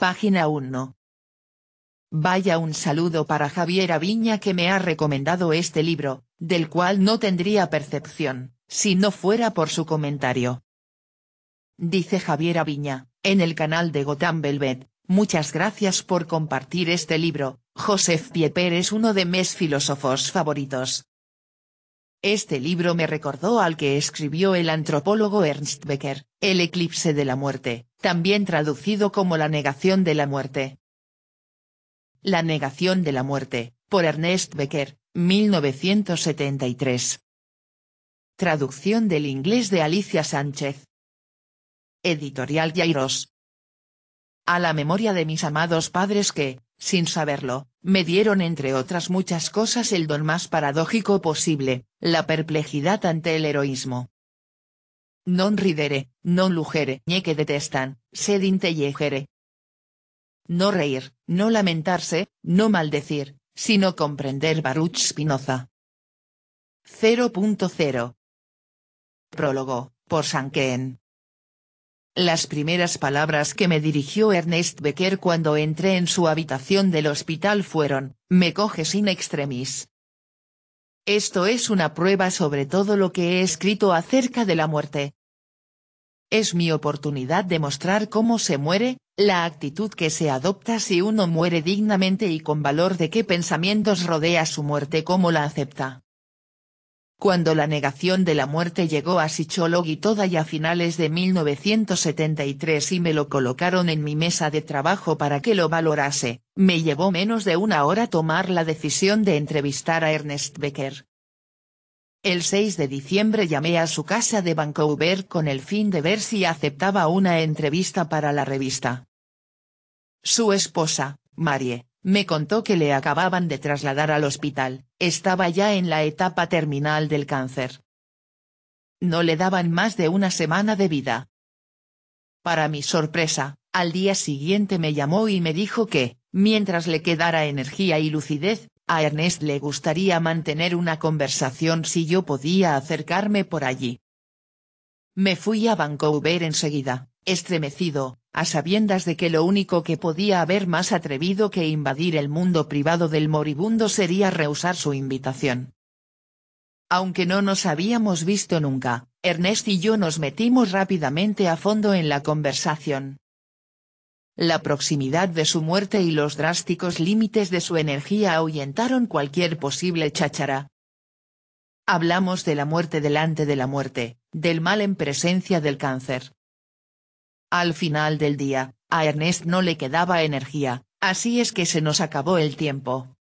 Página 1. Vaya un saludo para Javier Aviña que me ha recomendado este libro, del cual no tendría percepción, si no fuera por su comentario. Dice Javier Aviña, en el canal de Gotham Velvet, muchas gracias por compartir este libro, Joseph Pieper es uno de mis filósofos favoritos, este libro me recordó al que escribió el antropólogo Ernst Becker, El eclipse de la muerte, también traducido como La negación de la muerte. La negación de la muerte, por Ernest Becker, 1973. Traducción del inglés de Alicia Sánchez. Editorial Jairos. A la memoria de mis amados padres que, sin saberlo, me dieron entre otras muchas cosas el don más paradójico posible, la perplejidad ante el heroísmo. Non ridere, non lugere, ñe que detestan, sed intellegere. No reír, no lamentarse, no maldecir, sino comprender Baruch Spinoza. 0.0 Prólogo, por Sankeen. Las primeras palabras que me dirigió Ernest Becker cuando entré en su habitación del hospital fueron, me coge sin extremis. Esto es una prueba sobre todo lo que he escrito acerca de la muerte. Es mi oportunidad de mostrar cómo se muere, la actitud que se adopta si uno muere dignamente y con valor de qué pensamientos rodea su muerte cómo la acepta cuando la negación de la muerte llegó a toda y a finales de 1973 y me lo colocaron en mi mesa de trabajo para que lo valorase, me llevó menos de una hora tomar la decisión de entrevistar a Ernest Becker. El 6 de diciembre llamé a su casa de Vancouver con el fin de ver si aceptaba una entrevista para la revista. Su esposa, Marie, me contó que le acababan de trasladar al hospital, estaba ya en la etapa terminal del cáncer. No le daban más de una semana de vida. Para mi sorpresa, al día siguiente me llamó y me dijo que, mientras le quedara energía y lucidez, a Ernest le gustaría mantener una conversación si yo podía acercarme por allí. Me fui a Vancouver enseguida estremecido, a sabiendas de que lo único que podía haber más atrevido que invadir el mundo privado del moribundo sería rehusar su invitación. Aunque no nos habíamos visto nunca, Ernest y yo nos metimos rápidamente a fondo en la conversación. La proximidad de su muerte y los drásticos límites de su energía ahuyentaron cualquier posible cháchara. Hablamos de la muerte delante de la muerte, del mal en presencia del cáncer, al final del día, a Ernest no le quedaba energía, así es que se nos acabó el tiempo.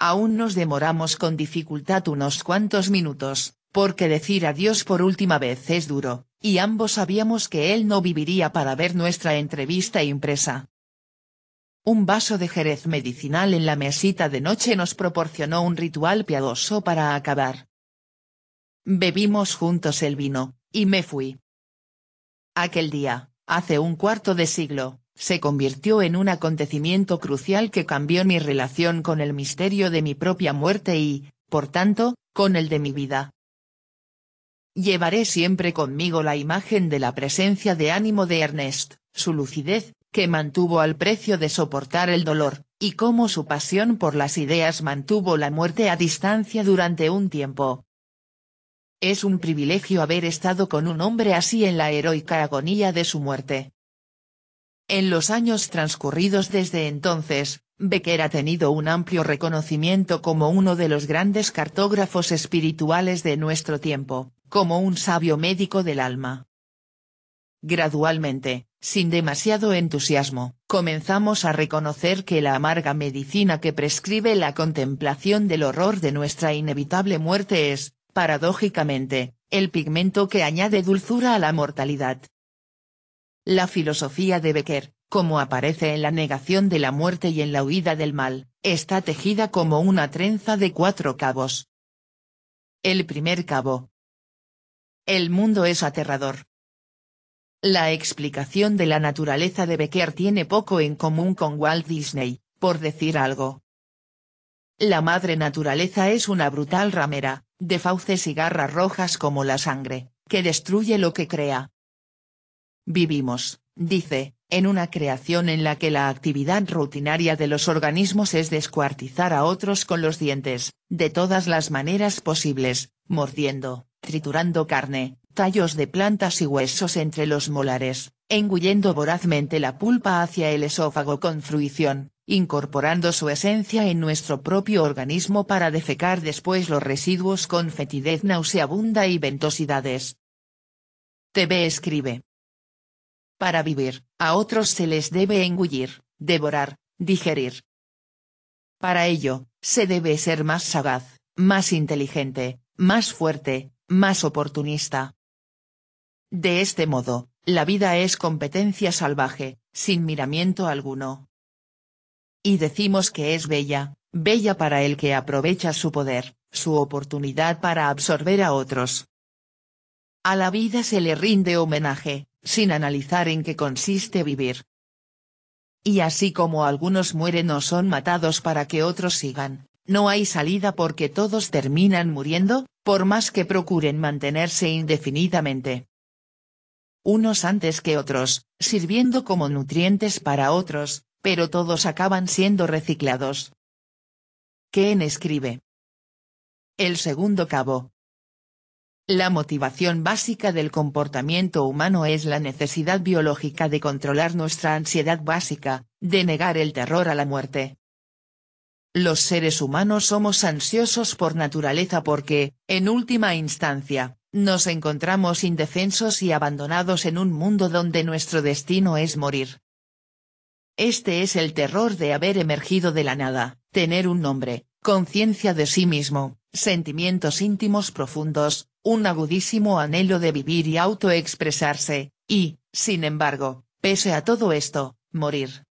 Aún nos demoramos con dificultad unos cuantos minutos, porque decir adiós por última vez es duro, y ambos sabíamos que él no viviría para ver nuestra entrevista impresa. Un vaso de jerez medicinal en la mesita de noche nos proporcionó un ritual piadoso para acabar. Bebimos juntos el vino, y me fui. Aquel día, hace un cuarto de siglo, se convirtió en un acontecimiento crucial que cambió mi relación con el misterio de mi propia muerte y, por tanto, con el de mi vida. Llevaré siempre conmigo la imagen de la presencia de ánimo de Ernest, su lucidez, que mantuvo al precio de soportar el dolor, y cómo su pasión por las ideas mantuvo la muerte a distancia durante un tiempo, es un privilegio haber estado con un hombre así en la heroica agonía de su muerte. En los años transcurridos desde entonces, Becker ha tenido un amplio reconocimiento como uno de los grandes cartógrafos espirituales de nuestro tiempo, como un sabio médico del alma. Gradualmente, sin demasiado entusiasmo, comenzamos a reconocer que la amarga medicina que prescribe la contemplación del horror de nuestra inevitable muerte es, paradójicamente, el pigmento que añade dulzura a la mortalidad. La filosofía de Becker, como aparece en la negación de la muerte y en la huida del mal, está tejida como una trenza de cuatro cabos. El primer cabo. El mundo es aterrador. La explicación de la naturaleza de Becker tiene poco en común con Walt Disney, por decir algo. La madre naturaleza es una brutal ramera, de fauces y garras rojas como la sangre, que destruye lo que crea. Vivimos, dice, en una creación en la que la actividad rutinaria de los organismos es descuartizar a otros con los dientes, de todas las maneras posibles, mordiendo, triturando carne, tallos de plantas y huesos entre los molares, engullendo vorazmente la pulpa hacia el esófago con fruición, incorporando su esencia en nuestro propio organismo para defecar después los residuos con fetidez nauseabunda y ventosidades. TV escribe. Para vivir, a otros se les debe engullir, devorar, digerir. Para ello, se debe ser más sagaz, más inteligente, más fuerte, más oportunista. De este modo, la vida es competencia salvaje, sin miramiento alguno. Y decimos que es bella, bella para el que aprovecha su poder, su oportunidad para absorber a otros. A la vida se le rinde homenaje, sin analizar en qué consiste vivir. Y así como algunos mueren o son matados para que otros sigan, no hay salida porque todos terminan muriendo, por más que procuren mantenerse indefinidamente unos antes que otros, sirviendo como nutrientes para otros, pero todos acaban siendo reciclados. Ken escribe. El segundo cabo. La motivación básica del comportamiento humano es la necesidad biológica de controlar nuestra ansiedad básica, de negar el terror a la muerte. Los seres humanos somos ansiosos por naturaleza porque, en última instancia, nos encontramos indefensos y abandonados en un mundo donde nuestro destino es morir. Este es el terror de haber emergido de la nada, tener un nombre, conciencia de sí mismo, sentimientos íntimos profundos, un agudísimo anhelo de vivir y autoexpresarse, y, sin embargo, pese a todo esto, morir.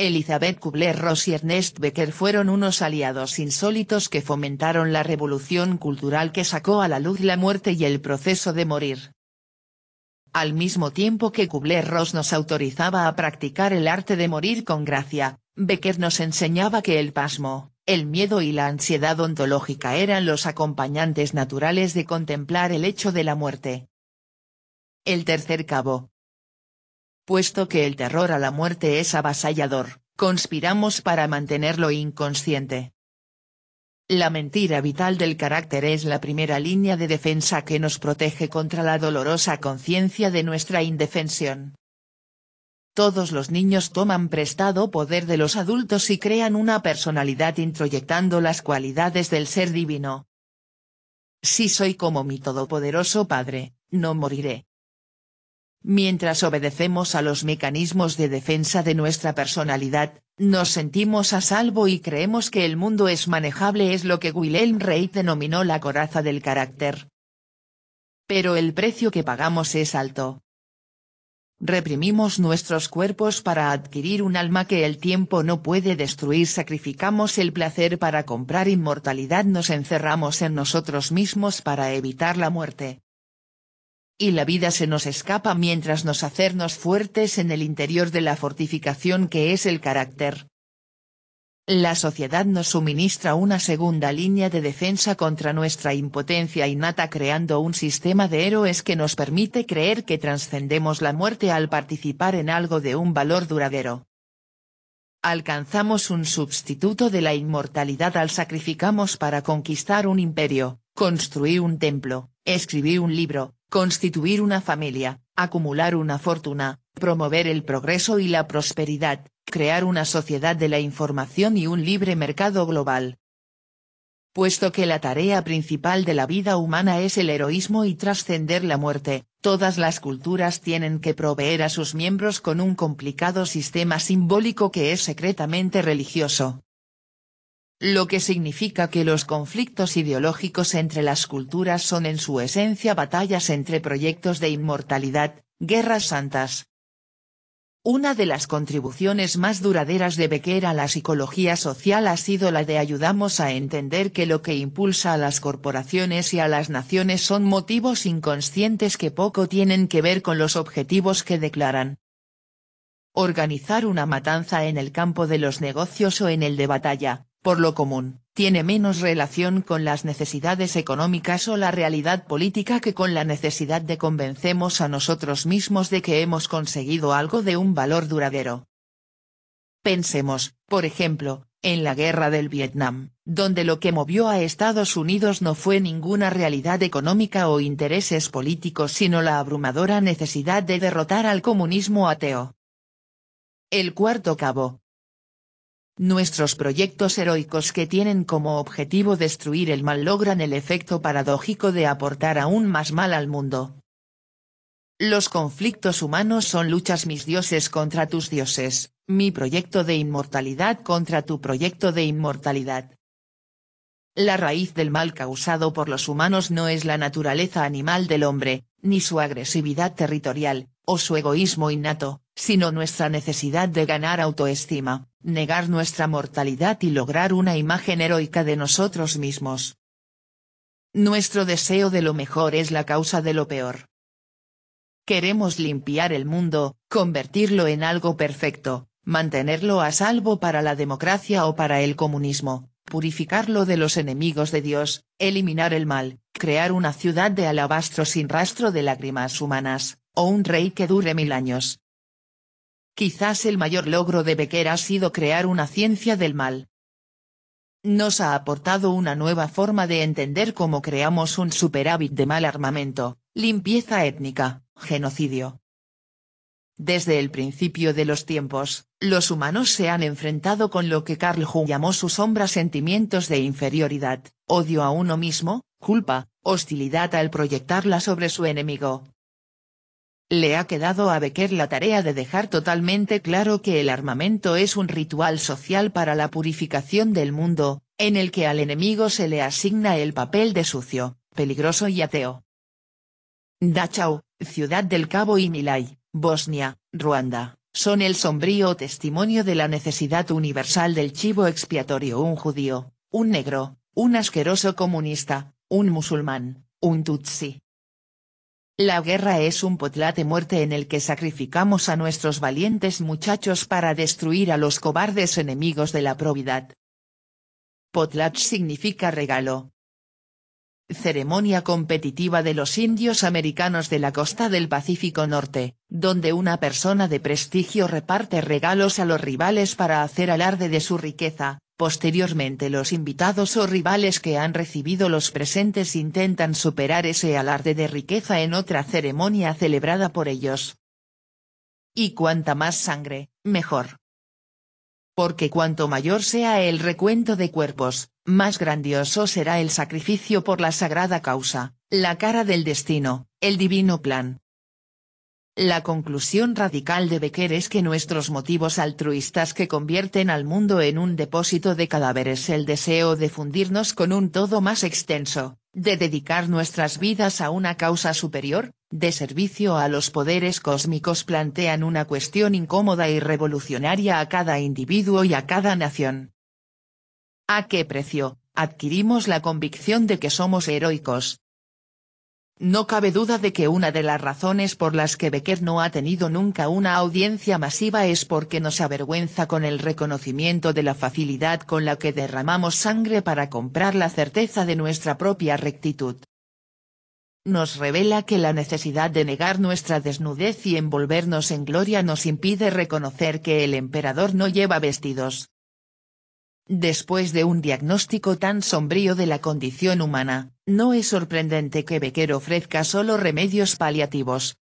Elizabeth Kubler-Ross y Ernest Becker fueron unos aliados insólitos que fomentaron la revolución cultural que sacó a la luz la muerte y el proceso de morir. Al mismo tiempo que Kubler-Ross nos autorizaba a practicar el arte de morir con gracia, Becker nos enseñaba que el pasmo, el miedo y la ansiedad ontológica eran los acompañantes naturales de contemplar el hecho de la muerte. El tercer cabo, puesto que el terror a la muerte es avasallador, conspiramos para mantenerlo inconsciente. La mentira vital del carácter es la primera línea de defensa que nos protege contra la dolorosa conciencia de nuestra indefensión. Todos los niños toman prestado poder de los adultos y crean una personalidad introyectando las cualidades del ser divino. Si soy como mi todopoderoso Padre, no moriré, Mientras obedecemos a los mecanismos de defensa de nuestra personalidad, nos sentimos a salvo y creemos que el mundo es manejable es lo que Wilhelm Reich denominó la coraza del carácter. Pero el precio que pagamos es alto. Reprimimos nuestros cuerpos para adquirir un alma que el tiempo no puede destruir sacrificamos el placer para comprar inmortalidad nos encerramos en nosotros mismos para evitar la muerte y la vida se nos escapa mientras nos hacernos fuertes en el interior de la fortificación que es el carácter. La sociedad nos suministra una segunda línea de defensa contra nuestra impotencia innata creando un sistema de héroes que nos permite creer que trascendemos la muerte al participar en algo de un valor duradero. Alcanzamos un sustituto de la inmortalidad al sacrificamos para conquistar un imperio, construir un templo, escribir un libro, Constituir una familia, acumular una fortuna, promover el progreso y la prosperidad, crear una sociedad de la información y un libre mercado global. Puesto que la tarea principal de la vida humana es el heroísmo y trascender la muerte, todas las culturas tienen que proveer a sus miembros con un complicado sistema simbólico que es secretamente religioso lo que significa que los conflictos ideológicos entre las culturas son en su esencia batallas entre proyectos de inmortalidad, guerras santas. Una de las contribuciones más duraderas de Becker a la psicología social ha sido la de ayudamos a entender que lo que impulsa a las corporaciones y a las naciones son motivos inconscientes que poco tienen que ver con los objetivos que declaran. Organizar una matanza en el campo de los negocios o en el de batalla, por lo común, tiene menos relación con las necesidades económicas o la realidad política que con la necesidad de convencemos a nosotros mismos de que hemos conseguido algo de un valor duradero. Pensemos, por ejemplo, en la guerra del Vietnam, donde lo que movió a Estados Unidos no fue ninguna realidad económica o intereses políticos sino la abrumadora necesidad de derrotar al comunismo ateo. El cuarto cabo, Nuestros proyectos heroicos que tienen como objetivo destruir el mal logran el efecto paradójico de aportar aún más mal al mundo. Los conflictos humanos son luchas mis dioses contra tus dioses, mi proyecto de inmortalidad contra tu proyecto de inmortalidad. La raíz del mal causado por los humanos no es la naturaleza animal del hombre, ni su agresividad territorial, o su egoísmo innato, sino nuestra necesidad de ganar autoestima, negar nuestra mortalidad y lograr una imagen heroica de nosotros mismos. Nuestro deseo de lo mejor es la causa de lo peor. Queremos limpiar el mundo, convertirlo en algo perfecto, mantenerlo a salvo para la democracia o para el comunismo, purificarlo de los enemigos de Dios, eliminar el mal, crear una ciudad de alabastro sin rastro de lágrimas humanas, o un rey que dure mil años, Quizás el mayor logro de Becker ha sido crear una ciencia del mal. Nos ha aportado una nueva forma de entender cómo creamos un superávit de mal armamento, limpieza étnica, genocidio. Desde el principio de los tiempos, los humanos se han enfrentado con lo que Carl Jung llamó su sombra sentimientos de inferioridad, odio a uno mismo, culpa, hostilidad al proyectarla sobre su enemigo, le ha quedado a Becker la tarea de dejar totalmente claro que el armamento es un ritual social para la purificación del mundo, en el que al enemigo se le asigna el papel de sucio, peligroso y ateo. Dachau, Ciudad del Cabo y Milay, Bosnia, Ruanda, son el sombrío testimonio de la necesidad universal del chivo expiatorio un judío, un negro, un asqueroso comunista, un musulmán, un tutsi, la guerra es un de muerte en el que sacrificamos a nuestros valientes muchachos para destruir a los cobardes enemigos de la probidad. Potlatch significa regalo. Ceremonia competitiva de los indios americanos de la costa del Pacífico Norte, donde una persona de prestigio reparte regalos a los rivales para hacer alarde de su riqueza, Posteriormente los invitados o rivales que han recibido los presentes intentan superar ese alarde de riqueza en otra ceremonia celebrada por ellos. Y cuanta más sangre, mejor. Porque cuanto mayor sea el recuento de cuerpos, más grandioso será el sacrificio por la sagrada causa, la cara del destino, el divino plan. La conclusión radical de Becker es que nuestros motivos altruistas que convierten al mundo en un depósito de cadáveres el deseo de fundirnos con un todo más extenso, de dedicar nuestras vidas a una causa superior, de servicio a los poderes cósmicos plantean una cuestión incómoda y revolucionaria a cada individuo y a cada nación. ¿A qué precio, adquirimos la convicción de que somos heroicos, no cabe duda de que una de las razones por las que Becker no ha tenido nunca una audiencia masiva es porque nos avergüenza con el reconocimiento de la facilidad con la que derramamos sangre para comprar la certeza de nuestra propia rectitud. Nos revela que la necesidad de negar nuestra desnudez y envolvernos en gloria nos impide reconocer que el emperador no lleva vestidos, Después de un diagnóstico tan sombrío de la condición humana, no es sorprendente que Becker ofrezca solo remedios paliativos.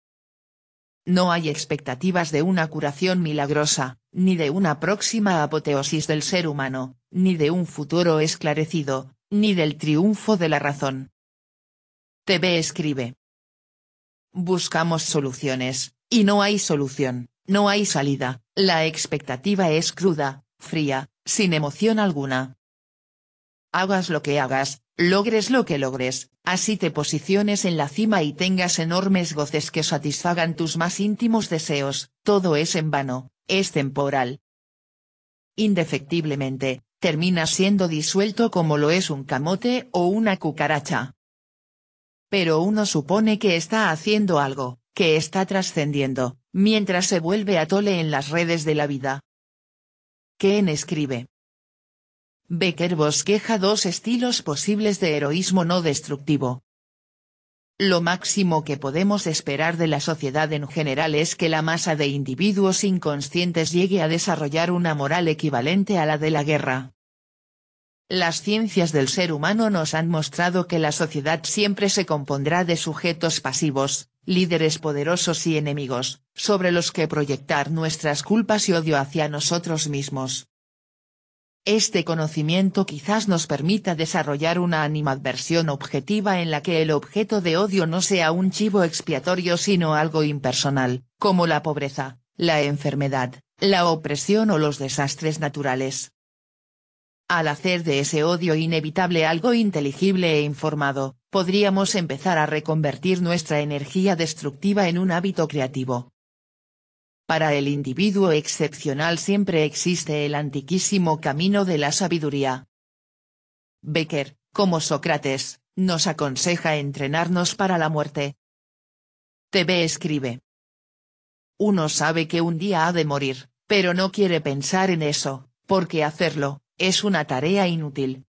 No hay expectativas de una curación milagrosa, ni de una próxima apoteosis del ser humano, ni de un futuro esclarecido, ni del triunfo de la razón. TV escribe. Buscamos soluciones, y no hay solución, no hay salida, la expectativa es cruda, fría, sin emoción alguna. Hagas lo que hagas, logres lo que logres, así te posiciones en la cima y tengas enormes goces que satisfagan tus más íntimos deseos, todo es en vano, es temporal. Indefectiblemente, termina siendo disuelto como lo es un camote o una cucaracha. Pero uno supone que está haciendo algo, que está trascendiendo, mientras se vuelve atole en las redes de la vida. Ken escribe. Becker bosqueja dos estilos posibles de heroísmo no destructivo. Lo máximo que podemos esperar de la sociedad en general es que la masa de individuos inconscientes llegue a desarrollar una moral equivalente a la de la guerra. Las ciencias del ser humano nos han mostrado que la sociedad siempre se compondrá de sujetos pasivos, líderes poderosos y enemigos, sobre los que proyectar nuestras culpas y odio hacia nosotros mismos. Este conocimiento quizás nos permita desarrollar una animadversión objetiva en la que el objeto de odio no sea un chivo expiatorio sino algo impersonal, como la pobreza, la enfermedad, la opresión o los desastres naturales. Al hacer de ese odio inevitable algo inteligible e informado, podríamos empezar a reconvertir nuestra energía destructiva en un hábito creativo, para el individuo excepcional siempre existe el antiquísimo camino de la sabiduría. Becker, como Sócrates, nos aconseja entrenarnos para la muerte. TV escribe. Uno sabe que un día ha de morir, pero no quiere pensar en eso, porque hacerlo, es una tarea inútil.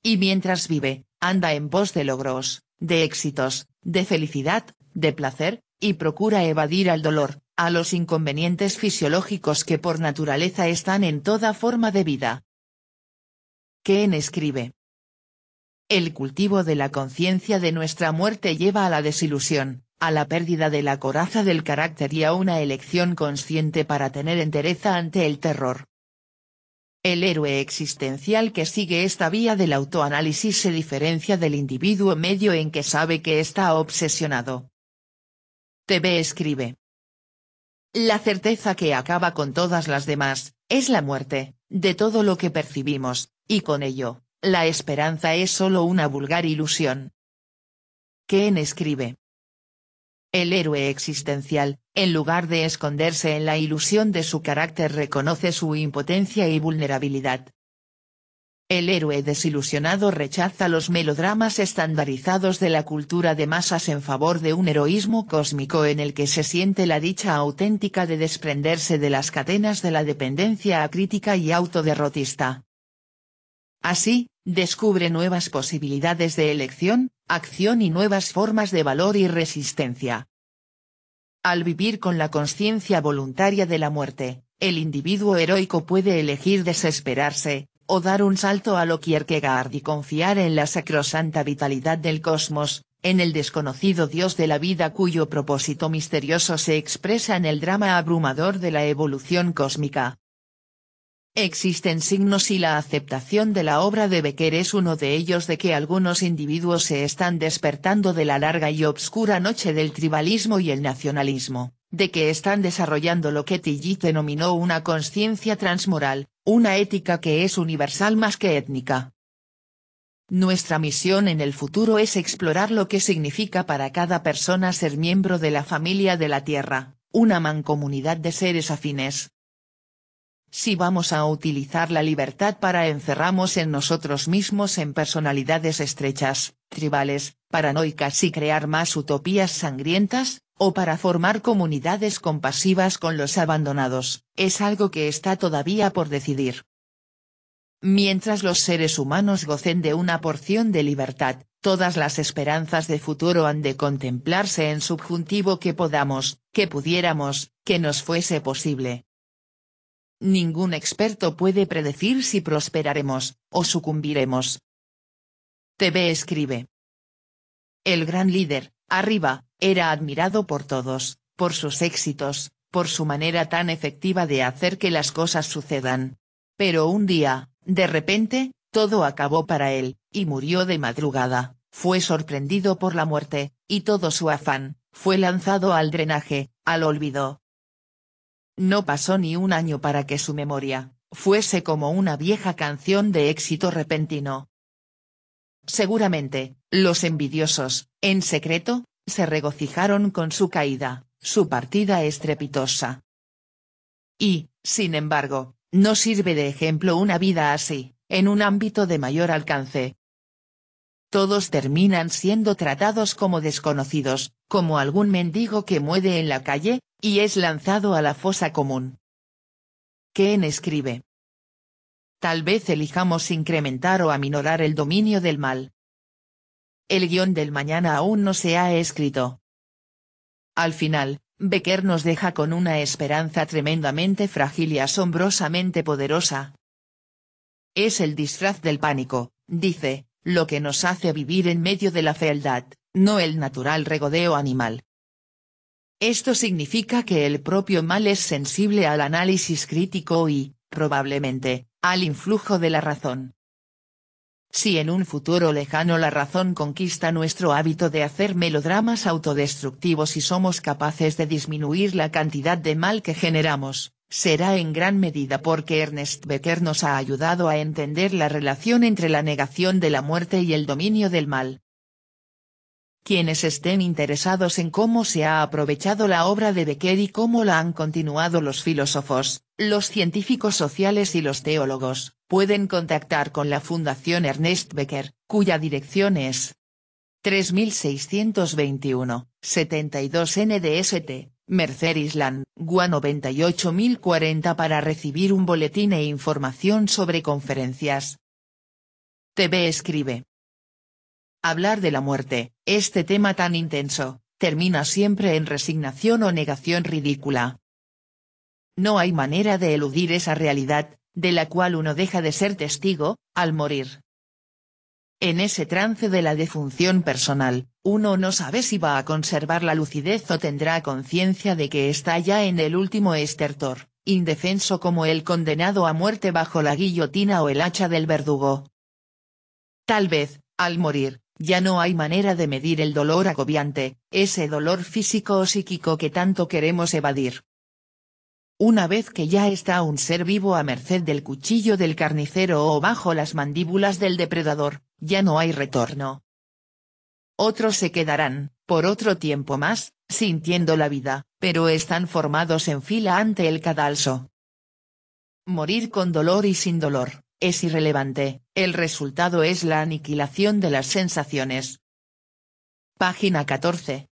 Y mientras vive, anda en pos de logros, de éxitos, de felicidad, de placer, y procura evadir al dolor, a los inconvenientes fisiológicos que por naturaleza están en toda forma de vida. Keen escribe. El cultivo de la conciencia de nuestra muerte lleva a la desilusión, a la pérdida de la coraza del carácter y a una elección consciente para tener entereza ante el terror. El héroe existencial que sigue esta vía del autoanálisis se diferencia del individuo medio en que sabe que está obsesionado. TV escribe. La certeza que acaba con todas las demás, es la muerte, de todo lo que percibimos, y con ello, la esperanza es solo una vulgar ilusión. Ken escribe. El héroe existencial, en lugar de esconderse en la ilusión de su carácter reconoce su impotencia y vulnerabilidad, el héroe desilusionado rechaza los melodramas estandarizados de la cultura de masas en favor de un heroísmo cósmico en el que se siente la dicha auténtica de desprenderse de las cadenas de la dependencia acrítica y autoderrotista. Así, descubre nuevas posibilidades de elección, acción y nuevas formas de valor y resistencia. Al vivir con la conciencia voluntaria de la muerte, el individuo heroico puede elegir desesperarse, o dar un salto a lo Kierkegaard y confiar en la sacrosanta vitalidad del cosmos, en el desconocido Dios de la vida cuyo propósito misterioso se expresa en el drama abrumador de la evolución cósmica. Existen signos y la aceptación de la obra de Becker es uno de ellos de que algunos individuos se están despertando de la larga y obscura noche del tribalismo y el nacionalismo de que están desarrollando lo que Tilly denominó una conciencia transmoral, una ética que es universal más que étnica. Nuestra misión en el futuro es explorar lo que significa para cada persona ser miembro de la familia de la Tierra, una mancomunidad de seres afines. Si vamos a utilizar la libertad para encerrarnos en nosotros mismos en personalidades estrechas, tribales, paranoicas y crear más utopías sangrientas, o para formar comunidades compasivas con los abandonados, es algo que está todavía por decidir. Mientras los seres humanos gocen de una porción de libertad, todas las esperanzas de futuro han de contemplarse en subjuntivo que podamos, que pudiéramos, que nos fuese posible. Ningún experto puede predecir si prosperaremos, o sucumbiremos. TV escribe. El gran líder, arriba, era admirado por todos, por sus éxitos, por su manera tan efectiva de hacer que las cosas sucedan. Pero un día, de repente, todo acabó para él, y murió de madrugada, fue sorprendido por la muerte, y todo su afán, fue lanzado al drenaje, al olvido. No pasó ni un año para que su memoria, fuese como una vieja canción de éxito repentino, Seguramente, los envidiosos, en secreto, se regocijaron con su caída, su partida estrepitosa. Y, sin embargo, no sirve de ejemplo una vida así, en un ámbito de mayor alcance. Todos terminan siendo tratados como desconocidos, como algún mendigo que muere en la calle, y es lanzado a la fosa común. Ken escribe, tal vez elijamos incrementar o aminorar el dominio del mal. El guión del mañana aún no se ha escrito. Al final, Becker nos deja con una esperanza tremendamente frágil y asombrosamente poderosa. Es el disfraz del pánico, dice, lo que nos hace vivir en medio de la fealdad, no el natural regodeo animal. Esto significa que el propio mal es sensible al análisis crítico y, probablemente, al influjo de la razón. Si en un futuro lejano la razón conquista nuestro hábito de hacer melodramas autodestructivos y somos capaces de disminuir la cantidad de mal que generamos, será en gran medida porque Ernest Becker nos ha ayudado a entender la relación entre la negación de la muerte y el dominio del mal. Quienes estén interesados en cómo se ha aprovechado la obra de Becker y cómo la han continuado los filósofos, los científicos sociales y los teólogos, pueden contactar con la Fundación Ernest Becker, cuya dirección es 3621, 72 NDST, Mercer Island, GUA 98040 para recibir un boletín e información sobre conferencias. TV escribe. Hablar de la muerte, este tema tan intenso, termina siempre en resignación o negación ridícula. No hay manera de eludir esa realidad, de la cual uno deja de ser testigo, al morir. En ese trance de la defunción personal, uno no sabe si va a conservar la lucidez o tendrá conciencia de que está ya en el último estertor, indefenso como el condenado a muerte bajo la guillotina o el hacha del verdugo. Tal vez, al morir, ya no hay manera de medir el dolor agobiante, ese dolor físico o psíquico que tanto queremos evadir. Una vez que ya está un ser vivo a merced del cuchillo del carnicero o bajo las mandíbulas del depredador, ya no hay retorno. Otros se quedarán, por otro tiempo más, sintiendo la vida, pero están formados en fila ante el cadalso. Morir con dolor y sin dolor, es irrelevante, el resultado es la aniquilación de las sensaciones. Página 14.